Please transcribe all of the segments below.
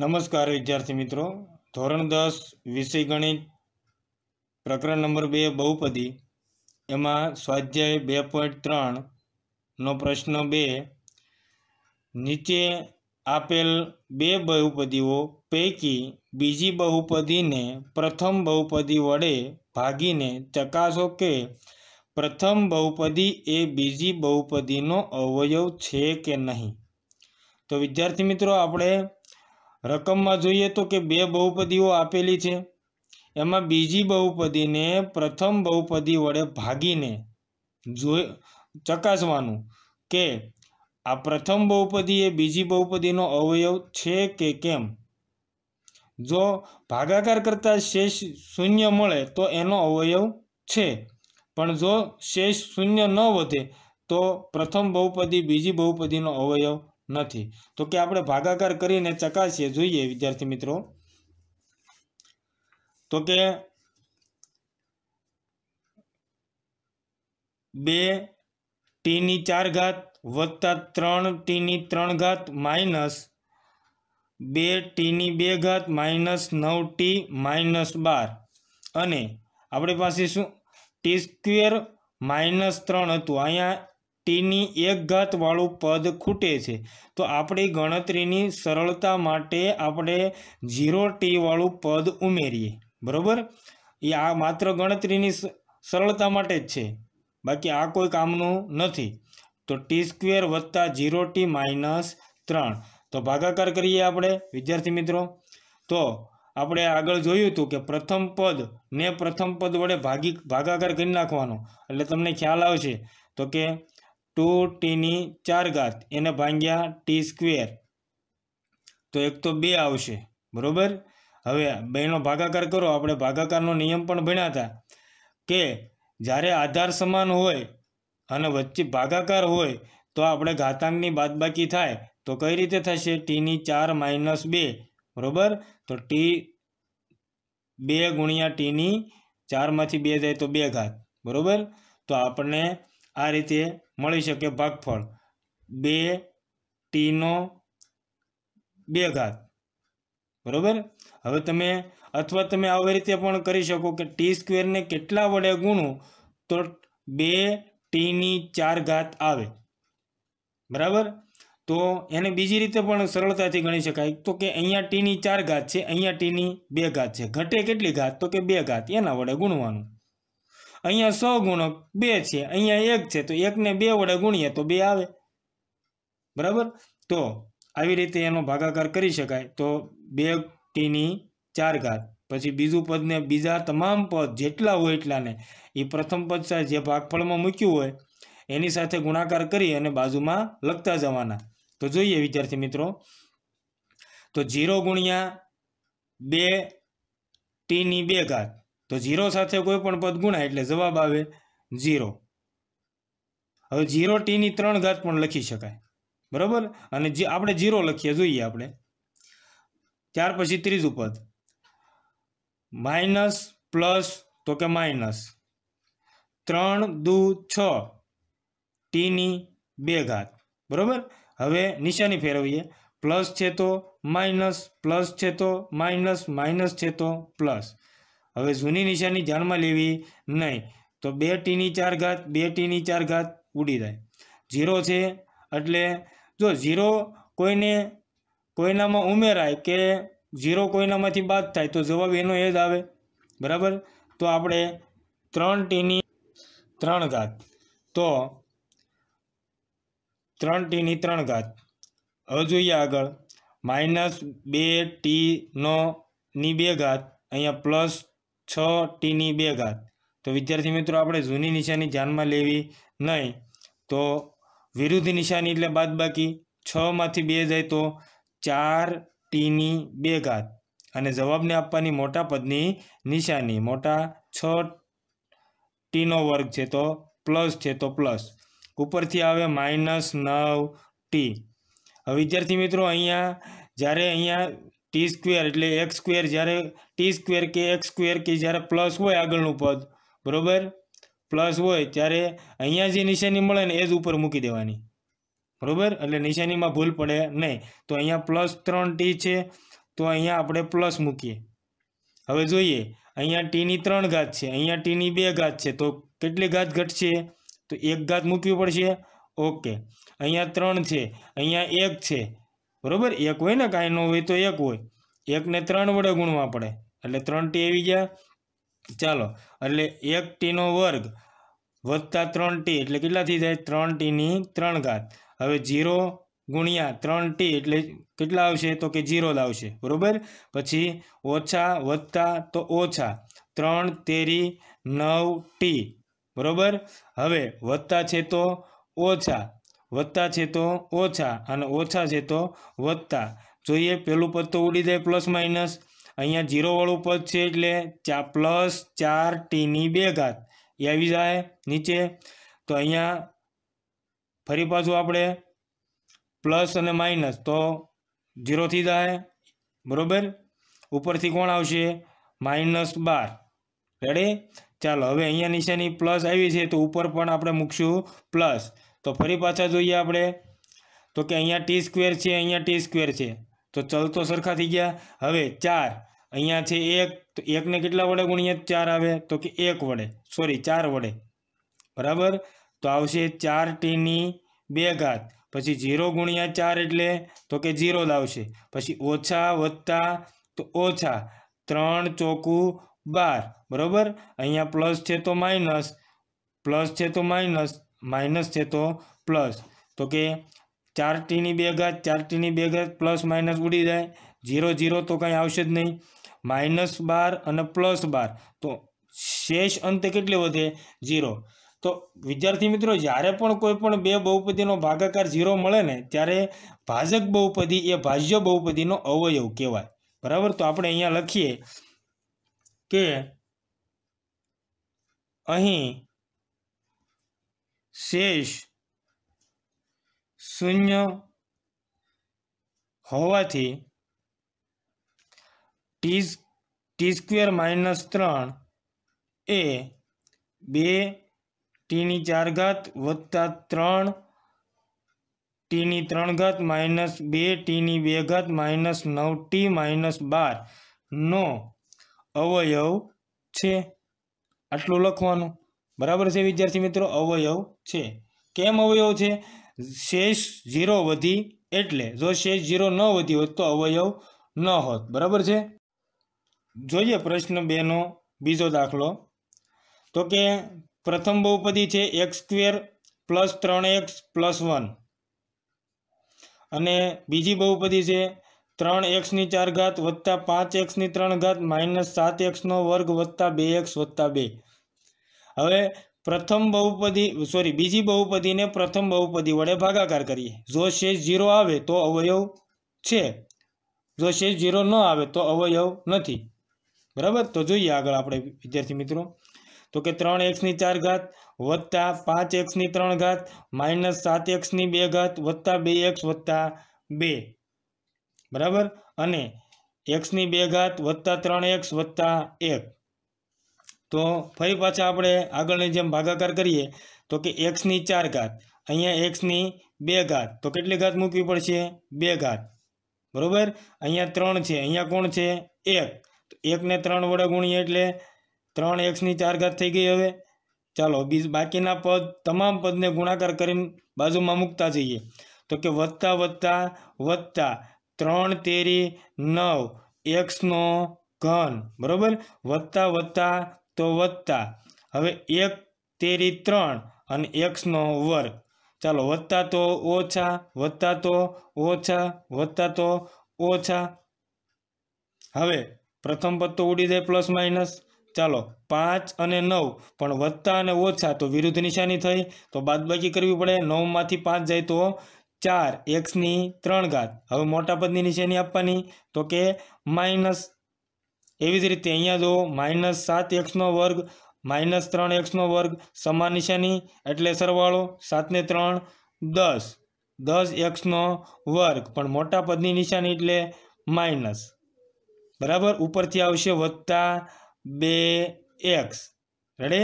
નમસ્કાર વિદ્યાર્થી મિત્રો ધોરણ દસ વિષય ગણિત પ્રકરણ નંબર બે બહુપદી એમાં સ્વાધ્યાય બે પોઈન્ટ ત્રણનો પ્રશ્ન બે નીચે આપેલ બે બહુપદીઓ પૈકી બીજી બહુપદીને પ્રથમ બહુપદી વડે ભાગીને ચકાસો કે પ્રથમ બહુપદી એ બીજી બહુપદીનો અવયવ છે કે નહીં તો વિદ્યાર્થી મિત્રો આપણે રકમમાં જોઈએ તો કે બે બહુપદીઓ આપેલી છે એમાં બીજી બહુપદીને પ્રથમ બહુપદી વડે ભાગીને જોઈ ચકાસવાનું કે આ પ્રથમ બહુપદી એ બીજી બહુપદીનો અવયવ છે કે કેમ જો ભાગાકાર કરતાં શેષ શૂન્ય મળે તો એનો અવયવ છે પણ જો શેષ શૂન્ય ન વધે તો પ્રથમ બહુપદી બીજી બહુપદીનો અવયવ નથી તો કે આપણે ભાગાકાર કરીને ચકાસીએ જોઈએ વિદ્યાર્થી મિત્રો તો કે બે ટીની ચાર ઘાત વત્તા ત્રણ ટીની ત્રણ ઘાત માઇનસ બે ટીની બે ઘાત માઇનસ નવ ટી માઇનસ બાર અને આપણી પાસે શું ટી સ્ક્વેર માઇનસ ત્રણ હતું અહીંયા ટીની એક ઘાતવાળું પદ ખૂટે છે તો આપણી ગણતરીની સરળતા માટે આપણે ઝીરો ટીવાળું પદ ઉમેરીએ બરાબર એ આ માત્ર ગણતરીની સરળતા માટે જ છે બાકી આ કોઈ કામનું નથી તો ટી સ્ક્વેર વત્તા ઝીરો ટી માઇનસ ત્રણ તો ભાગાકાર કરીએ આપણે વિદ્યાર્થી મિત્રો તો આપણે આગળ જોયું હતું કે પ્રથમ પદ ને પ્રથમ પદ વડે ભાગી ભાગાકાર કરી નાખવાનો એટલે તમને ખ્યાલ આવશે તો કે ટુ ટીની ચાર ઘાત એને ભાંગ્યા ટી સ્ક્વેર તો એક તો બે આવશે બરાબર હવે બેનો ભાગાકાર કરો આપણે ભાગાકારનો નિયમ પણ ભણ્યા હતા કે જ્યારે આધાર સમાન હોય અને વચ્ચે ભાગાકાર હોય તો આપણે ઘાતાંકની બાદબાકી થાય તો કઈ રીતે થશે ટીની ચાર માઇનસ બે બરાબર તો ટી બે ગુણ્યા ટીની ચારમાંથી બે જાય તો બે ઘાત બરાબર તો આપણને આ રીતે મળી શકે ભાગફળ બે ટીનો બે ઘાત બરાબર હવે તમે અથવા તમે આવી રીતે પણ કરી શકો કે ટી સ્ક્વેરને કેટલા વડે ગુણો તો બે ટીની ચાર ઘાત આવે બરાબર તો એને બીજી રીતે પણ સરળતાથી ગણી શકાય તો કે અહીંયા ટીની ચાર ઘાત છે અહીંયા ટીની બે ઘાત છે ઘટે કેટલી ઘાત તો કે બે ઘાત એના વડે ગુણવાનું અહીંયા સહગુણક બે છે અહીંયા એક છે તો એકને બે વડે ગુણીએ તો બે આવે બરાબર તો આવી રીતે એનો ભાગાકાર કરી શકાય તો બે ટીની ચાર ઘાત પછી બીજું પદને બીજા તમામ પદ જેટલા હોય એટલાને એ પ્રથમ પદ સાથે જે ભાગફળમાં મૂક્યું હોય એની સાથે ગુણાકાર કરી અને બાજુમાં લખતા જવાના તો જોઈએ વિદ્યાર્થી મિત્રો તો ઝીરો ગુણ્યા બે ટીની બે ઘાત તો ઝીરો સાથે કોઈ પણ પદ ગુણાય એટલે જવાબ આવે ઝીરો હવે ઝીરો ટીની ત્રણ ઘાત પણ લખી શકાય બરાબર અને આપણે ઝીરો લખીએ જોઈએ આપણે ત્યાર પછી ત્રીજું પદ માઇનસ પ્લસ તો કે માઇનસ ત્રણ દુ છ ટીની બે ઘાત બરાબર હવે નિશાની ફેરવીએ પ્લસ છે તો માઇનસ પ્લસ છે તો માઇનસ માઇનસ છે તો પ્લસ હવે જૂની નિશાની ધ્યાનમાં લેવી નહીં તો બે ટીની ચાર ઘાત બે ટીની ચાર ઘાત ઉડી જાય ઝીરો છે એટલે જો ઝીરો કોઈને કોઈનામાં ઉમેરાય કે ઝીરો કોઈનામાંથી બાદ થાય તો જવાબ એનો એ જ આવે બરાબર તો આપણે ત્રણ ટીની ત્રણ ઘાત તો ત્રણ ટીની ત્રણ ઘાત હવે જોઈએ આગળ માઇનસ બે ટીનો ની બે ઘાત અહીંયા પ્લસ છ ટીની બે ઘાત તો વિદ્યાર્થી મિત્રો આપણે જૂની નિશાની ધ્યાનમાં લેવી નહીં તો વિરુદ્ધ નિશાની એટલે બાદ બાકી છમાંથી બે જાય તો ચાર ટીની બે ઘાત અને જવાબને આપવાની મોટા પદની નિશાની મોટા છ ટીનો વર્ગ છે તો પ્લસ છે તો પ્લસ ઉપરથી આવે માઇનસ નવ ટી વિદ્યાર્થી મિત્રો અહીંયા જ્યારે અહીંયા ટી સ્ક્વેર એટલે એક્સ સ્ક્વેર જ્યારે ટી સ્ક્વેર કે એક્સ સ્ક્વેર કે જ્યારે પ્લસ હોય આગળનું પદ બરાબર પ્લસ હોય ત્યારે અહીંયા જે નિશાની મળે ને એ જ ઉપર મૂકી દેવાની બરાબર એટલે નિશાનીમાં ભૂલ પડે નહીં તો અહીંયા પ્લસ ત્રણ ટી છે તો અહીંયા આપણે પ્લસ મૂકીએ હવે જોઈએ અહીંયા ટીની ત્રણ ઘાત છે અહીંયા ટીની બે ઘાત છે તો કેટલી ઘાત ઘટશે તો એક ઘાત મૂકવી પડશે ઓકે અહીંયા ત્રણ છે અહીંયા એક છે બરાબર એક હોય ને કાંઈ ન હોય તો એક હોય એકને ત્રણ વડે ગુણવા પડે એટલે ત્રણ ટી આવી ગયા ચાલો એટલે એક ટીનો વર્ગ વત્તા ત્રણ ટી એટલે કેટલા થઈ જાય ત્રણ ટીની ત્રણ ઘાત હવે જીરો ગુણ્યા ત્રણ ટી એટલે કેટલા આવશે તો કે ઝીરો લાવશે બરાબર પછી ઓછા વત્તા તો ઓછા ત્રણ તેરી નવ ટી બરાબર હવે વત્તા છે તો ઓછા વત્તા છે તો ઓછા અને ઓછા છે તો વત્તા જોઈએ પહેલું પદ તો ઉડી જાય પ્લસ માઇનસ અહીંયા જીરોવાળું પદ છે એટલે ચા પ્લસ ચાર ટીની બે ઘાત એ આવી જાય નીચે તો અહીંયા ફરી પાછું આપણે પ્લસ અને માઇનસ તો જીરોથી જાય બરાબર ઉપરથી કોણ આવશે માઇનસ બાર રેડી ચાલો હવે અહીંયા નિશાની પ્લસ આવી છે તો ઉપર પણ આપણે મૂકશું પ્લસ તો ફરી પાછા જોઈએ આપણે તો કે અહીંયા ટી સ્ક્વેર છે અહીંયા ટી સ્ક્વેર છે તો ચલતો સરખા થઈ ગયા હવે ચાર અહીંયા છે એક તો એકને કેટલા વડે ગુણ્યા ચાર આવે તો કે એક વડે સોરી ચાર વડે બરાબર તો આવશે ચાર ટીની બે ઘાત પછી ઝીરો ગુણ્યા ચાર એટલે તો કે ઝીરો જ પછી ઓછા વત્તા તો ઓછા ત્રણ ચોકું બાર બરાબર અહીંયા પ્લસ છે તો માઇનસ પ્લસ છે તો માઇનસ માઇનસ છે તો પ્લસ તો કે ચાર ટીની બે ઘાત ચાર ટીની બે ઘાત પ્લસ માઇનસ ઉડી જાય ઝીરો ઝીરો તો કંઈ આવશે જ નહીં માઇનસ બાર અને પ્લસ બાર તો શેષ અંતે કેટલી વધે ઝીરો તો વિદ્યાર્થી મિત્રો જ્યારે પણ કોઈ પણ બે બહુપદીનો ભાગાકાર ઝીરો મળે ને ત્યારે ભાજક બહુપદી એ ભાજ્ય બહુપદીનો અવયવ કહેવાય બરાબર તો આપણે અહીંયા લખીએ કે અહીં શેષ શૂન્ય હોવાથી ટી ટી સ્ક્વેર માઇનસ ત્રણ એ બે ટીની ચાર ઘાત વત્તા ત્રણ ટીની ત્રણ ઘાત માઇનસ બે ટીની બે ઘાત માઇનસ નવ ટી માઇનસ બાર નો અવયવ છે આટલું લખવાનું બરાબર છે વિદ્યાર્થી મિત્રો અવયવ છે કેમ અવયવ છે શેષ ઝીરો વધી એટલે જો શેષ ઝીરો ન વધી હોત તો અવયવ ન હોત બરાબર છે જોઈએ પ્રશ્ન બેનો બીજો દાખલો તો કે પ્રથમ બહુપદી છે એક્સ સ્ક્વેર પ્લસ ત્રણ એક્સ પ્લસ વન અને બીજી બહુપદી છે ત્રણ એક્સની ચાર ઘાત વત્તા પાંચ એક્સની ત્રણ ઘાત માઇનસ સાત એક્સનો વર્ગ વત્તા બે એક્સ વત્તા બે હવે પ્રથમ બહુપદી સોરી બીજી બહુપદીને પ્રથમ બહુપદી વડે ભાગાકાર કરીએ જો શેષ ઝીરો આવે તો અવયવ છે જો શેષ ઝીરો ન આવે તો અવયવ નથી બરાબર તો જોઈએ આગળ આપણે વિદ્યાર્થી મિત્રો તો કે ત્રણ એક્સની ચાર ઘાત વત્તા પાંચ એક્સની ત્રણ ઘાત માઇનસ સાત એક્સની બે ઘાત વત્તા બે એક્સ વત્તા બે બરાબર અને એક્સની બે ઘાત વત્તા ત્રણ એક્સ વત્તા એક તો ફરી પાછા આપણે આગળની જેમ ભાગાકાર કરીએ તો કે એક્સની ચાર ઘાત અહીંયા એક્સની બે ઘાત તો કેટલી ઘાત મૂકવી પડશે બે ઘાત બરાબર અહીંયા ત્રણ છે અહીંયા કોણ છે એક તો એકને ત્રણ વડે ગુણીએ એટલે ત્રણ એક્સની ચાર ઘાત થઈ ગઈ હવે ચાલો બીજ બાકીના પદ તમામ પદને ગુણાકાર કરીને બાજુમાં મૂકતા જઈએ તો કે વધતા વધતા વધતા ત્રણ તેરી નવ એક્સનો ઘન બરાબર વધતા વધતા તો વત્તા હવે એક તેરી ત્રણ અને એક્સનો વર્ગ ચાલો વત્તા તો ઓછા વત્તા તો ઓછા વત્તા તો ઓછા હવે પ્રથમ પદ ઉડી જાય પ્લસ માઇનસ ચાલો પાંચ અને નવ પણ વત્તા અને ઓછા તો વિરુદ્ધ નિશાની થઈ તો બાદબાકી કરવી પડે નવમાંથી પાંચ જાય તો ચાર એક્સની ત્રણ ઘાત હવે મોટા પદની નિશાની આપવાની તો કે માઇનસ એવી જ રીતે અહીંયા જો માઇનસ સાત એક્સનો વર્ગ માઇનસ ત્રણ એક્સનો વર્ગ સમાન નિશાની એટલે સરવાળો સાતને ત્રણ દસ દસ એક્સનો વર્ગ પણ મોટા પદની નિશાની એટલે માઇનસ બરાબર ઉપરથી આવશે વત્તા બે એક્સ રેડે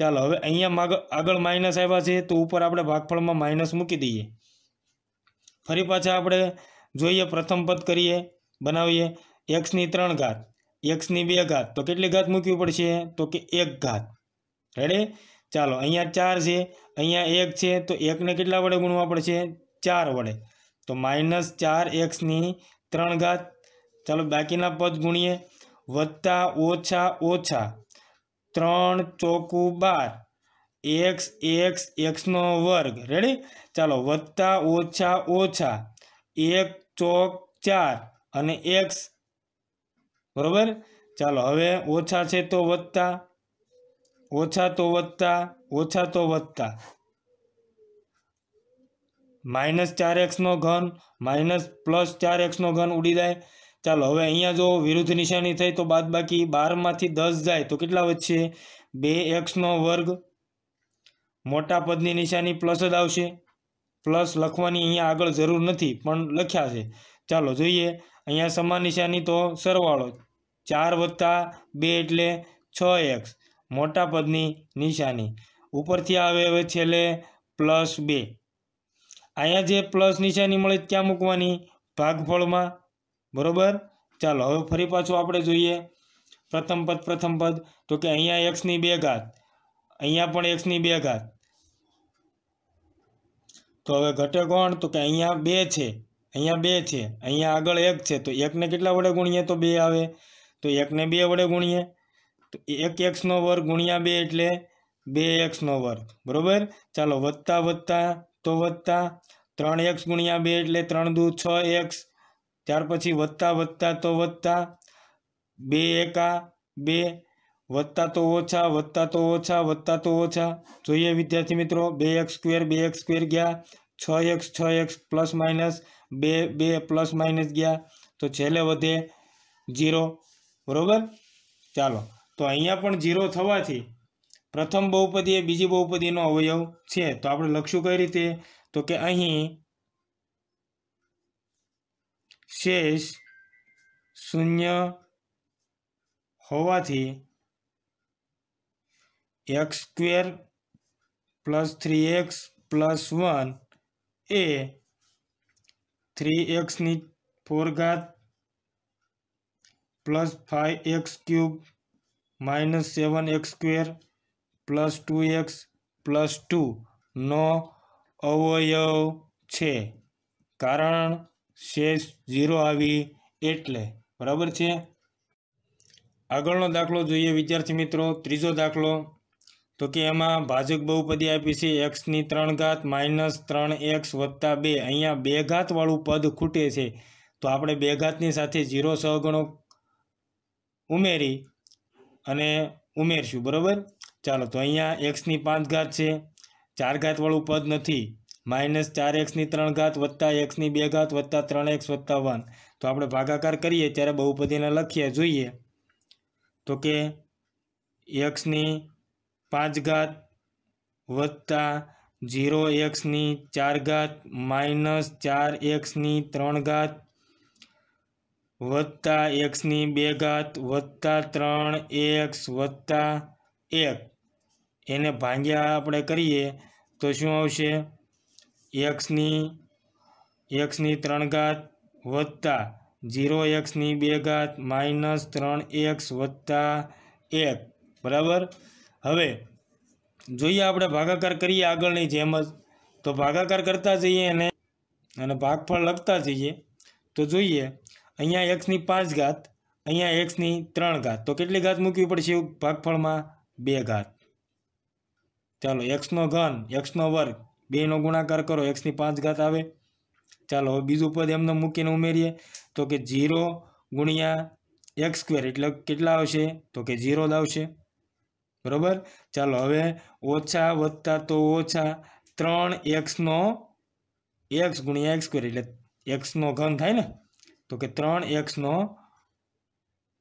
ચાલો હવે અહીંયા આગળ માઇનસ આવ્યા છે તો ઉપર આપણે ભાગફળમાં માઇનસ મૂકી દઈએ ફરી પાછા આપણે જોઈએ પ્રથમ પદ કરીએ બનાવીએ એક્સની ત્રણ ઘાત એક્સની બે ઘાત તો કેટલી ઘાત મૂકવી પડશે તો કે એક ઘાત રેડી ચાલો અહીંયા ચાર છે અહીંયા એક છે તો એકને કેટલા વડે ગુણવા પડશે ચાર વડે તો માઇનસ ચાર એક્સની ત્રણ ઘાત ચાલો બાકીના પદ ગુણીએ વત્તા ઓછા ઓછા ત્રણ ચોકુ બાર એક્સ એક્સ એક્સનો વર્ગ રેડી ચાલો વત્તા ઓછા ઓછા એક ચોક ચાર અને એક્સ બરાબર ચાલો હવે ઓછા છે તો વધતા ઓછા તો વધતા ઓછા તો વધતા માઇનસ ચાર એક્સનો ઘન માઇનસ પ્લસ ચાર એક્સનો ઘન ઉડી જાય ચાલો હવે અહીંયા જો વિરુદ્ધ નિશાની થઈ તો બાદ બાકી બારમાંથી દસ જાય તો કેટલા વધશે બે એક્સનો વર્ગ મોટા પદની નિશાની પ્લસ જ આવશે પ્લસ લખવાની અહીંયા આગળ જરૂર નથી પણ લખ્યા છે ચાલો જોઈએ અહીંયા સમાન નિશાની તો સરવાળો ચાર વત્તા બે એટલે છ એક્સ મોટા પદની નિશાની ઉપરથી આવે હવે છેલ્લે પ્લસ બે અહીંયા જે પ્લસ નિશાની મળે ત્યાં મૂકવાની ભાગફળમાં બરાબર ચાલો હવે ફરી પાછું આપણે જોઈએ પ્રથમ પદ પ્રથમ પદ તો કે અહીંયા એક્સની બે ઘાત અહીંયા પણ એક્સની બે ઘાત તો હવે ઘટે કોણ તો કે અહીંયા બે છે અહીંયા બે છે અહીંયા આગળ એક છે તો એકને કેટલા વડે ગુણીએ તો બે આવે તો એકને બે વડે ગુણીએ તો એક એક્સનો વર્ગ ગુણ્યા બે એટલે બે એક્સનો વર્ગ બરાબર ચાલો વધતા વધતા તો વધતા ત્રણ એક્સ ગુણ્યા બે એટલે ત્રણ દૂ છ એક્સ ત્યાર પછી વધતા વધતા તો વધતા બે એકા બે વધતા તો ઓછા વધતા તો ઓછા વધતા તો ઓછા જોઈએ વિદ્યાર્થી મિત્રો બે એક્સ સ્ક્વેર બે એક્સ સ્ક્વેર ગયા છ એક્સ છ એક્સ પ્લસ માઇનસ બે બે પ્લસ માઇનસ ગયા તો છેલ્લે વધે જીરો બરાબર ચાલો તો અહીંયા પણ જીરો થવાથી પ્રથમ બહુપદી એ બીજી બહુપદીનો અવયવ છે તો આપણે લખશું કઈ રીતે તો કે અહીં શેષ શૂન્ય હોવાથી X square plus three X plus one એ થ્રી એક્સની ફોર ઘાત plus five X cube minus seven X square plus two X plus two નો અવયવ છે કારણ શેષ ઝીરો આવી એટલે બરાબર છે આગળનો દાખલો જોઈએ વિદ્યાર્થી મિત્રો ત્રીજો દાખલો તો કે એમાં ભાજક બહુપદી આપી છે એક્સની ત્રણ ઘાત માઇનસ ત્રણ એક્સ વત્તા બે અહીંયા બે ઘાતવાળું પદ ખૂટે છે તો આપણે બે ઘાતની સાથે ઝીરો સહગણો ઉમેરી અને ઉમેરશું બરાબર ચાલો તો અહીંયા એક્સની પાંચ ઘાત છે ચાર ઘાતવાળું પદ નથી માઇનસ ચાર એક્સની ત્રણ ઘાત વત્તા એક્સની બે ઘાત વત્તા ત્રણ એક્સ વત્તા વન તો આપણે ભાગાકાર કરીએ ત્યારે બહુપદીને લખીએ જોઈએ તો કે એક્સની પાંચ ઘાત વત્તા ઝીરો એક્સની ચાર ઘાત માઇનસ ચાર એક્સની ત્રણ ઘાત વત્તા એક્સની બે ઘાત વત્તા ત્રણ એક્સ વત્તા એક એને ભાંગ્યા આપણે કરીએ તો શું આવશે એક્સની એક્સની ત્રણ ઘાત વત્તા ઝીરો એક્સની બે ઘાત માઇનસ ત્રણ એક્સ વત્તા એક બરાબર હવે જોઈએ આપણે ભાગાકાર કરીએ આગળની જેમ જ તો ભાગાકાર કરતા જઈએ અને અને ભાગફળ લખતા જઈએ તો જોઈએ અહીંયા એક્સની પાંચ ઘાત અહીંયા એક્સની ત્રણ ઘાત તો કેટલી ઘાત મૂકવી પડશે ભાગફળમાં બે ઘાત ચાલો એક્સનો ઘન એક્સનો વર્ગ બેનો ગુણાકાર કરો એક્સની પાંચ ઘાત આવે ચાલો હવે બીજું પદ એમને મૂકીને ઉમેરીએ તો કે ઝીરો ગુણ્યા એક્સ સ્ક્વેર એટલે કેટલા આવશે તો કે ઝીરો જ આવશે બરાબર ચાલો હવે ઓછા વધતા તો ઓછા ત્રણ એક્સનો એક્સ ગુણ્યા એક્સ સ્ક્વેર એટલે એક્સનો ઘન થાય ને તો કે ત્રણ એક્સનો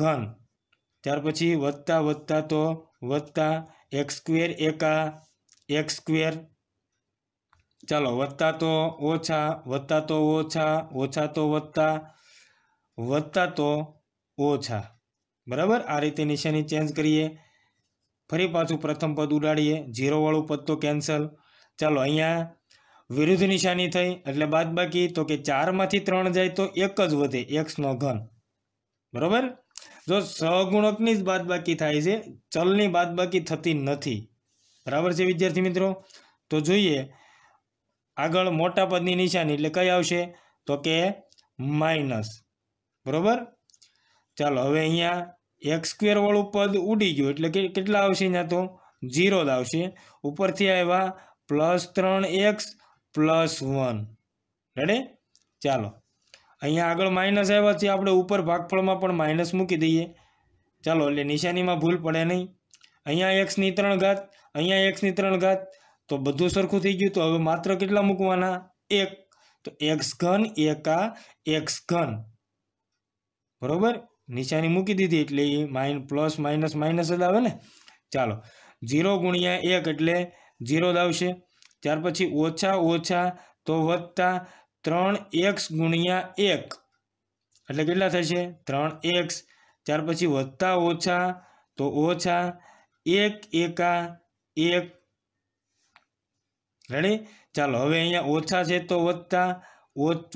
ઘન ત્યાર પછી વધતા વધતા તો વધતા એક્સ સ્ક્વેર એકા એક્સ સ્ક્વેર ચાલો વધતા તો ઓછા વધતા તો ઓછા ઓછા તો વધતા વધતા તો ઓછા બરાબર આ રીતે નિશાની ચેન્જ કરીએ ફરી પાછું પ્રથમ પદ ઉડાડીએ ઝીરોવાળું પદ તો કેન્સલ ચાલો અહીંયા વિરુદ્ધ નિશાની થઈ એટલે બાદ બાકી તો કે ચારમાંથી ત્રણ જાય તો એક જ વધે એક્સનો ઘન બરાબર જો સહગુણકની જ બાદબાકી થાય છે ચલની બાદબાકી થતી નથી બરાબર છે વિદ્યાર્થી મિત્રો તો જોઈએ આગળ મોટા પદની નિશાની એટલે કઈ આવશે તો કે માઇનસ બરાબર ચાલો હવે અહીંયા એક્સ સ્ક્વેરવાળું પદ ઉડી ગયું એટલે કેટલા આવશે ત્યાં તો ઝીરો જ આવશે ઉપરથી આવ્યા પ્લસ ત્રણ એક્સ પ્લસ વન રેડે ચાલો અહીંયા આગળ માઇનસ આવ્યા છે આપણે ઉપર ભાગફળમાં પણ માઇનસ મૂકી દઈએ ચાલો એટલે નિશાનીમાં ભૂલ પડે નહીં અહીંયા એક્સની ત્રણ ઘાત અહીંયા એક્સની ત્રણ ઘાત તો બધું સરખું થઈ ગયું તો હવે માત્ર કેટલા મૂકવાના એક તો એક્સ ઘન એકા એક્સ ઘન બરોબર નિશાની મૂકી દીધી એટલે એ માઇન પ્લસ માઇનસ માઇનસ જ આવે ને ચાલો ઝીરો ગુણ્યા એક એટલે ઝીરો જ આવશે ત્યાર પછી ઓછા ઓછા તો વત્તા ત્રણ એક્સ ગુણ્યા એક એટલે કેટલા થશે ત્રણ એક્સ ત્યાર પછી વત્તા ઓછા તો ઓછા એક એકા એક રેડી ચાલો હવે અહીંયા ઓછા છે તો વત્તા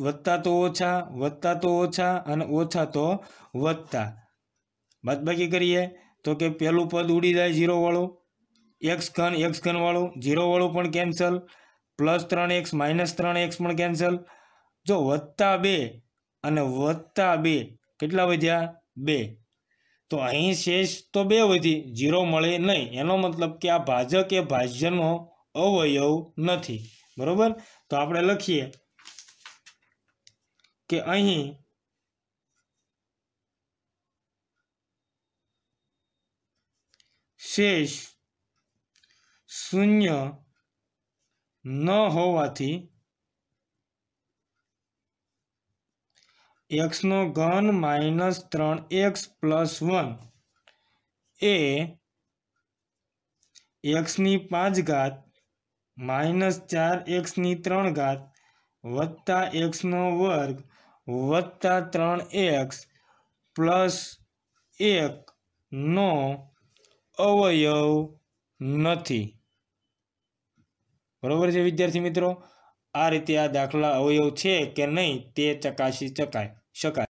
વધતા તો ઓછા વધતા તો ઓછા અને ઓછા તો વત્તા બાદબાકી કરીએ તો કે પહેલું પદ ઉડી જાય ઝીરોવાળું એક્સ ઘન એક્સ ઘનવાળું જીરોવાળું પણ કેન્સલ પ્લસ ત્રણ એક્સ માઇનસ ત્રણ એક્સ પણ કેન્સલ જો વત્તા બે અને વત્તા બે કેટલા વધ્યા બે તો અહીં શેષ તો બે વધી જીરો મળે નહીં એનો મતલબ કે આ ભાજક એ ભાજ્યનો અવયવ નથી બરાબર તો આપણે લખીએ કે અહીં શેષ शून्य न हो एक्स नो घन माइनस त्र एक्स प्लस वन एक्स पांच घात मईनस चार एक्स त्र घात वत्ता एक्स नो वर्ग वत्ता त्र एक्स प्लस एक नो अवयव नहीं બરાબર છે વિદ્યાર્થી મિત્રો આ રીતે આ દાખલા અવયવ છે કે નહીં તે ચકાસી શકાય શકાય